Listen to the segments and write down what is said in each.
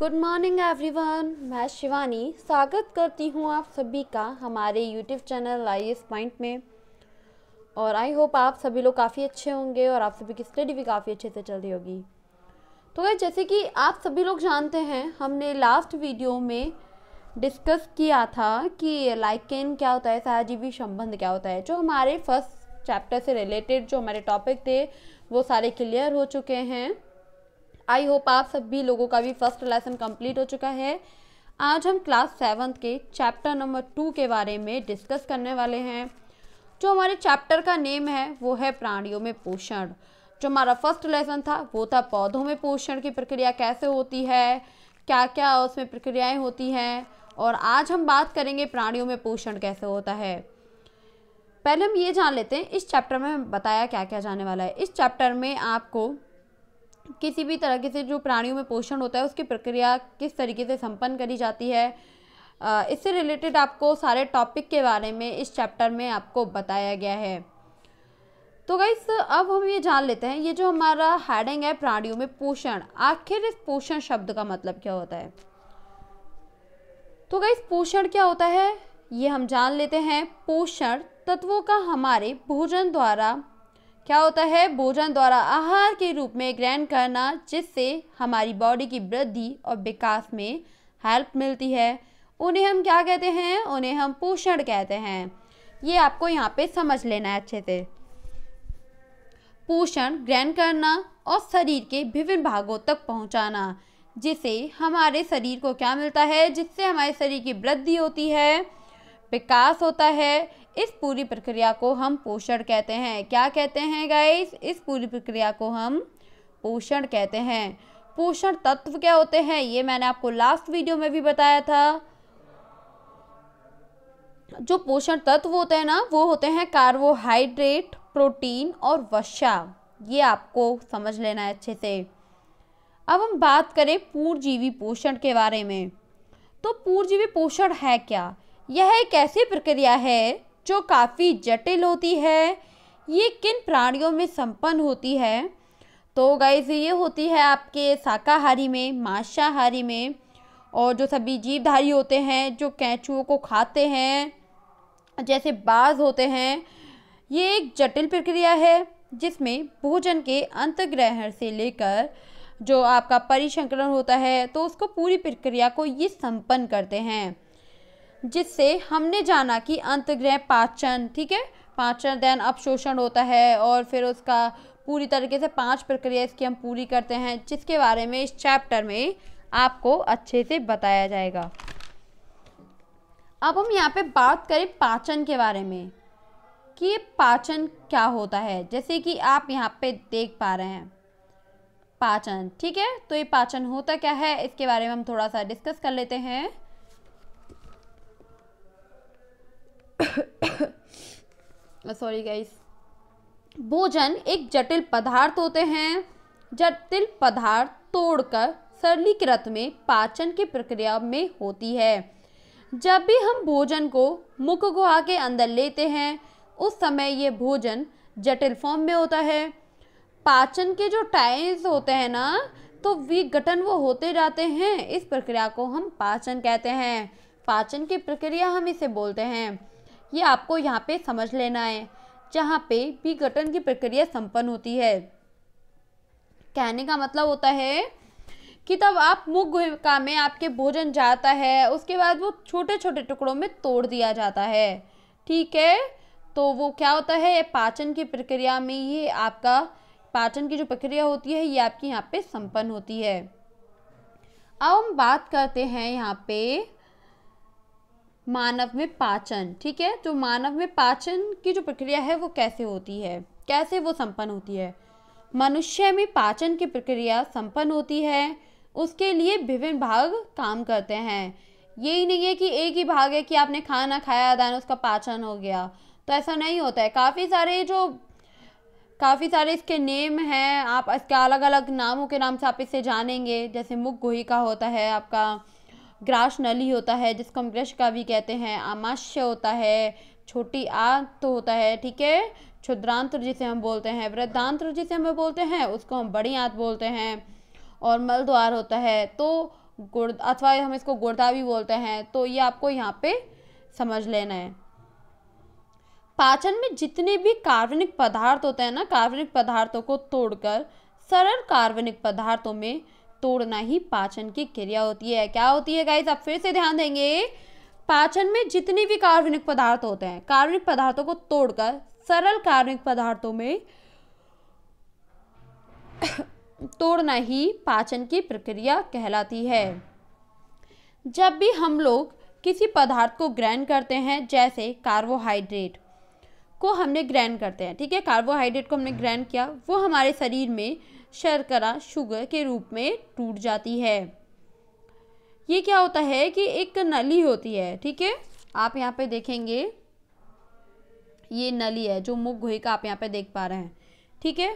good morning everyone मैं शिवानी स्वागत करती हूँ आप सभी का हमारे YouTube channel I S point में और आई होप आप सभी लोग काफ़ी अच्छे होंगे और आप सभी की स्टडी भी काफ़ी अच्छे से चल रही होगी तो गए जैसे कि आप सभी लोग जानते हैं हमने लास्ट वीडियो में डिस्कस किया था कि लाइकेन क्या होता है सहजीवी संबंध क्या होता है जो हमारे फर्स्ट चैप्टर से रिलेटेड जो हमारे टॉपिक थे वो सारे क्लियर हो चुके हैं आई होप आप सभी लोगों का भी फर्स्ट लेसन कंप्लीट हो चुका है आज हम क्लास सेवन्थ के चैप्टर नंबर टू के बारे में डिस्कस करने वाले हैं जो हमारे चैप्टर का नेम है वो है प्राणियों में पोषण जो हमारा फर्स्ट लेसन था वो था पौधों में पोषण की प्रक्रिया कैसे होती है क्या क्या उसमें प्रक्रियाएँ होती हैं और आज हम बात करेंगे प्राणियों में पोषण कैसे होता है पहले हम ये जान लेते हैं इस चैप्टर में बताया क्या क्या जाने वाला है इस चैप्टर में आपको किसी भी तरह से जो प्राणियों में पोषण होता है उसकी प्रक्रिया किस तरीके से संपन्न करी जाती है इससे रिलेटेड आपको सारे टॉपिक के बारे में इस चैप्टर में आपको बताया गया है तो गाइस अब हम ये जान लेते हैं ये जो हमारा हेडिंग है प्राणियों में पोषण आखिर इस पोषण शब्द का मतलब क्या होता है तो गाइस पोषण क्या होता है ये हम जान लेते हैं पोषण तत्वों का हमारे भोजन द्वारा क्या होता है भोजन द्वारा आहार के रूप में ग्रहण करना जिससे हमारी बॉडी की वृद्धि और विकास में हेल्प मिलती है उन्हें हम क्या कहते हैं उन्हें हम पोषण कहते हैं ये आपको यहाँ पे समझ लेना है अच्छे से पोषण ग्रहण करना और शरीर के विभिन्न भागों तक पहुँचाना जिसे हमारे शरीर को क्या मिलता है जिससे हमारे शरीर की वृद्धि होती है विकास होता है इस पूरी प्रक्रिया को हम पोषण कहते हैं क्या कहते हैं गाइस इस पूरी प्रक्रिया को हम पोषण कहते हैं पोषण तत्व क्या होते हैं ये मैंने आपको लास्ट वीडियो में भी बताया था जो पोषण तत्व होते हैं ना वो होते हैं कार्बोहाइड्रेट प्रोटीन और वसा ये आपको समझ लेना है अच्छे से अब हम बात करें पूर्वजीवी पोषण के बारे में तो पूर्वजीवी पोषण है क्या यह एक ऐसी प्रक्रिया है जो काफ़ी जटिल होती है ये किन प्राणियों में संपन्न होती है तो गाइज ये होती है आपके शाकाहारी में मांसाहारी में और जो सभी जीवधारी होते हैं जो कैचुओं को खाते हैं जैसे बाज होते हैं ये एक जटिल प्रक्रिया है जिसमें भोजन के अंतग्रहण से लेकर जो आपका परिसंकरण होता है तो उसको पूरी प्रक्रिया को ये संपन्न करते हैं जिससे हमने जाना कि अंतग्रह पाचन ठीक है पाचन दैन अपशोषण होता है और फिर उसका पूरी तरीके से पांच प्रक्रिया इसकी हम पूरी करते हैं जिसके बारे में इस चैप्टर में आपको अच्छे से बताया जाएगा अब हम यहाँ पे बात करें पाचन के बारे में कि ये पाचन क्या होता है जैसे कि आप यहाँ पे देख पा रहे हैं पाचन ठीक है तो ये पाचन होता क्या है इसके बारे में हम थोड़ा सा डिस्कस कर लेते हैं सॉरी uh, गाइस भोजन एक जटिल पदार्थ होते हैं जटिल पदार्थ तोड़कर सरलीकृत में पाचन की प्रक्रिया में होती है जब भी हम भोजन को मुख गुहा के अंदर लेते हैं उस समय ये भोजन जटिल फॉर्म में होता है पाचन के जो टाइम्स होते हैं ना तो विघटन वो होते जाते हैं इस प्रक्रिया को हम पाचन कहते हैं पाचन की प्रक्रिया हम इसे बोलते हैं ये आपको यहाँ पे समझ लेना है जहाँ पे विघटन की प्रक्रिया संपन्न होती है कहने का मतलब होता है कि तब आप मुख गुहिका में आपके भोजन जाता है उसके बाद वो छोटे छोटे टुकड़ों में तोड़ दिया जाता है ठीक है तो वो क्या होता है पाचन की प्रक्रिया में ये आपका पाचन की जो प्रक्रिया होती है ये आपकी यहाँ पे संपन्न होती है अब हम बात करते हैं यहाँ पे मानव में पाचन ठीक है जो तो मानव में पाचन की जो प्रक्रिया है वो कैसे होती है कैसे वो संपन्न होती है मनुष्य में पाचन की प्रक्रिया संपन्न होती है उसके लिए विभिन्न भाग काम करते हैं यही नहीं है कि एक ही भाग है कि आपने खाना खाया दान उसका पाचन हो गया तो ऐसा नहीं होता है काफ़ी सारे जो काफ़ी सारे इसके नेम हैं आप इसके अलग अलग नामों के नाम से आप इसे जानेंगे जैसे मुख गोही का होता है आपका ग्रास नली होता है जिसको हम ग्रश का भी कहते हैं आमाश्य होता है छोटी आंत तो होता है ठीक है क्षुद्रांत्र जिसे हम बोलते हैं वृद्धांत्र जिसे हम बोलते हैं उसको हम बड़ी आंत बोलते हैं और मल द्वार होता है तो गुड़ अथवा हम इसको गुड़दा भी बोलते हैं तो ये आपको यहाँ पे समझ लेना है पाचन में जितने भी कार्बनिक पदार्थ होते हैं ना कार्बनिक पदार्थों को तोड़कर सरल कार्बनिक पदार्थों में तोड़ना ही पाचन की क्रिया होती है क्या होती है गाइज आप फिर से ध्यान देंगे पाचन में जितने भी कार्बनिक पदार्थ होते हैं कार्बनिक पदार्थों को तोड़कर सरल कार्बनिक पदार्थों में तोड़ना ही पाचन की प्रक्रिया कहलाती है जब भी हम लोग किसी पदार्थ को ग्रहण करते हैं जैसे कार्बोहाइड्रेट को हमने ग्रहण करते हैं ठीक है कार्बोहाइड्रेट को हमने ग्रहण किया वो हमारे शरीर में शर्करा शुगर के रूप में टूट जाती है ये क्या होता है कि एक नली होती है ठीक है आप यहाँ पे देखेंगे ये नली है जो मुख गुहिका आप यहाँ पे देख पा रहे हैं ठीक है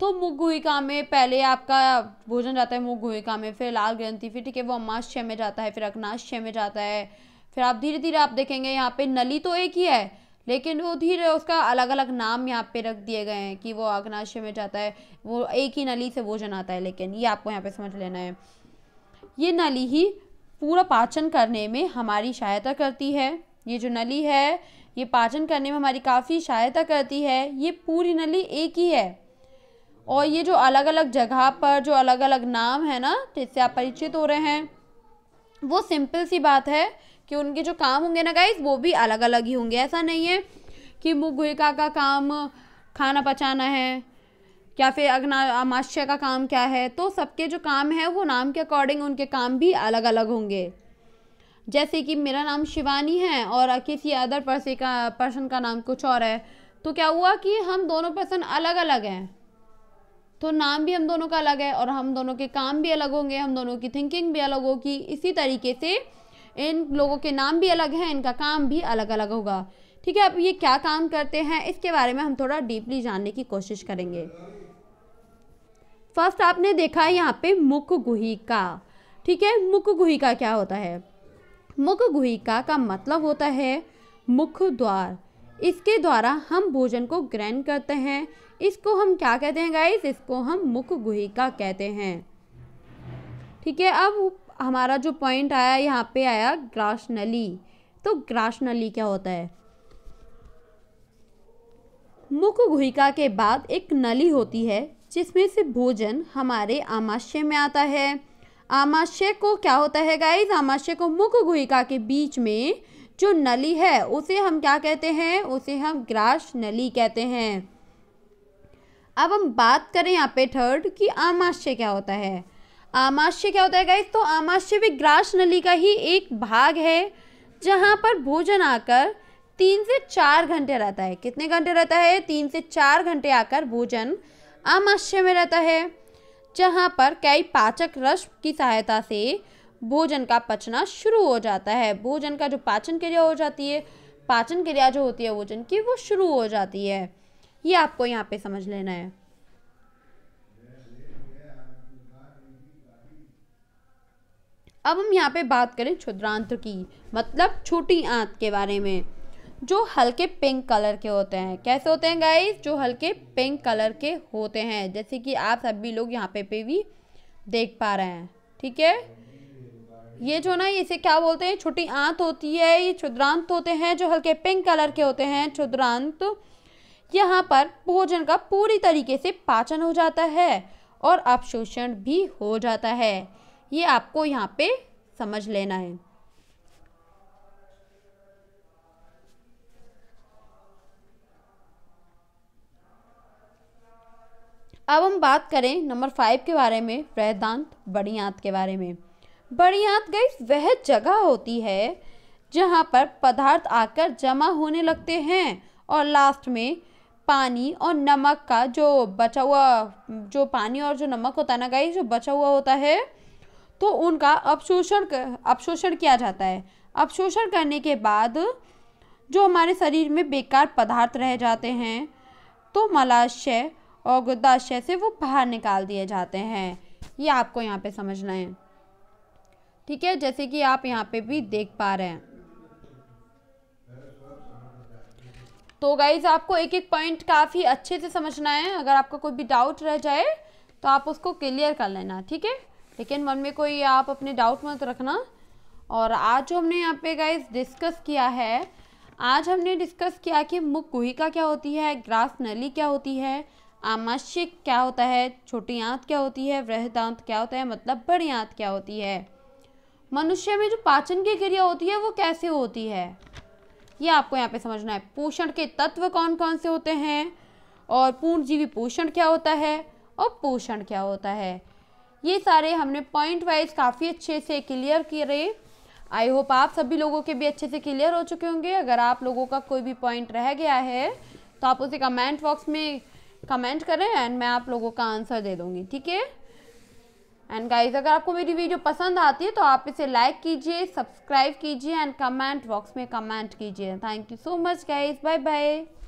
तो मुख गुहिका में पहले आपका भोजन जाता है मुख गुहिका में फिर लाल ग्रंथि फिर ठीक है वो अमाशय में जाता है फिर अग्नाशय में जाता है फिर आप धीरे धीरे आप देखेंगे यहाँ पे नली तो एक ही है लेकिन वो धीरे उसका अलग अलग नाम यहाँ पे रख दिए गए हैं कि वो अग्नाशय में जाता है वो एक ही नली से भोजन आता है लेकिन ये आपको यहाँ पे समझ लेना है ये नली ही पूरा पाचन करने में हमारी सहायता करती है ये जो नली है ये पाचन करने में हमारी काफ़ी सहायता करती है ये पूरी नली एक ही है और ये जो अलग अलग जगह पर जो अलग अलग नाम है ना जिससे आप परिचित हो रहे हैं वो सिंपल सी बात है कि उनके जो काम होंगे ना गाइज वो भी अलग अलग ही होंगे ऐसा नहीं है कि मुगुका का काम खाना पचाना है या फिर अग्ना अमाशय का काम क्या है तो सबके जो काम है वो नाम के अकॉर्डिंग उनके काम भी अलग अलग होंगे जैसे कि मेरा नाम शिवानी है और किसी अदर पर्सन का पर्सन का नाम कुछ और है तो क्या हुआ कि हम दोनों पर्सन अलग अलग हैं तो नाम भी हम दोनों का अलग है और हम दोनों के काम भी अलग होंगे हम दोनों की थिंकिंग भी अलग होगी इसी तरीके से इन लोगों के नाम भी अलग हैं इनका काम भी अलग अलग होगा ठीक है अब ये क्या काम करते हैं इसके बारे में हम थोड़ा डीपली जानने की कोशिश करेंगे फर्स्ट आपने देखा है यहाँ पे मुख गुहिका ठीक है मुख गुहिका क्या होता है मुख गुहिका का मतलब होता है मुख द्वार इसके द्वारा हम भोजन को ग्रहण करते हैं इसको हम क्या कहते हैं गाइस इसको हम मुख गुहिका कहते हैं ठीक है अब हमारा जो पॉइंट आया यहाँ पे आया ग्रास नली तो ग्रास नली क्या होता है मुख गुहिका के बाद एक नली होती है जिसमें से भोजन हमारे आमाशय में आता है आमाशय को क्या होता है गाइज आमाशय को मुख गुहिका के बीच में जो नली है उसे हम क्या कहते हैं उसे हम ग्रास नली कहते हैं अब हम बात करें यहाँ पे थर्ड कि आमाशय क्या होता है आमाशय क्या होता है गाइस तो आमाशय भी ग्रास नली का ही एक भाग है जहाँ पर भोजन आकर तीन से चार घंटे रहता है कितने घंटे रहता है तीन से चार घंटे आकर भोजन आमाशय में रहता है जहाँ पर कई पाचक रस की सहायता से भोजन का पचना शुरू हो जाता है भोजन का जो पाचन क्रिया हो जाती है पाचन क्रिया जो होती है भोजन की वो शुरू हो जाती है ये आपको यहाँ पे समझ लेना है अब हम यहाँ पे बात करें क्षुद्रांत्र की मतलब छोटी आंत के बारे में जो हल्के पिंक कलर के होते हैं कैसे होते हैं गाइस जो हल्के पिंक कलर के होते हैं जैसे कि आप सभी लोग यहाँ पे पे भी देख पा रहे हैं ठीक है ये जो ना इसे क्या बोलते हैं छोटी आंत होती है ये क्षुद्रांत होते हैं जो हल्के पिंक कलर के होते हैं क्षुद्रांत यहाँ पर भोजन का पूरी तरीके से पाचन हो जाता है और अपशोषण भी हो जाता है ये आपको यहाँ पे समझ लेना है अब हम बात करें नंबर फाइव के बारे में वृहदांत बड़ियांत के बारे में बड़ियांत गई वह जगह होती है जहाँ पर पदार्थ आकर जमा होने लगते हैं और लास्ट में पानी और नमक का जो बचा हुआ जो पानी और जो नमक होता है ना गाई जो बचा हुआ होता है तो उनका अपशोषण अपशोषण किया जाता है अपशोषण करने के बाद जो हमारे शरीर में बेकार पदार्थ रह जाते हैं तो मलाशय और गुद्दाशय से वो बाहर निकाल दिए जाते हैं ये आपको यहाँ पे समझना है ठीक है जैसे कि आप यहाँ पे भी देख पा रहे हैं तो गाइज आपको एक एक पॉइंट काफ़ी अच्छे से समझना है अगर आपका कोई भी डाउट रह जाए तो आप उसको क्लियर कर लेना ठीक है लेकिन मन में कोई आप अपने डाउट मत रखना और आज जो हमने यहाँ पे गाइज डिस्कस किया है आज हमने डिस्कस किया कि मुख कुहिका क्या होती है ग्रास नली क्या होती है आमाशय क्या होता है छोटी आंत क्या होती है वृहदांत क्या होता है मतलब बड़ी आंत क्या होती है मनुष्य में जो पाचन की क्रिया होती है वो कैसे होती है ये आपको यहाँ पे समझना है पोषण के तत्व कौन कौन से होते हैं और पूर्णजीवी पोषण क्या होता है और पोषण क्या होता है ये सारे हमने पॉइंट वाइज काफ़ी अच्छे से क्लियर किए आई होप आप सभी लोगों के भी अच्छे से क्लियर हो चुके होंगे अगर आप लोगों का कोई भी पॉइंट रह गया है तो आप उसे कमेंट बॉक्स में कमेंट करें एंड मैं आप लोगों का आंसर दे दूँगी ठीक है एंड गाइज अगर आपको मेरी वीडियो पसंद आती है तो आप इसे लाइक कीजिए सब्सक्राइब कीजिए एंड कमेंट बॉक्स में कमेंट कीजिए thank you so much guys bye bye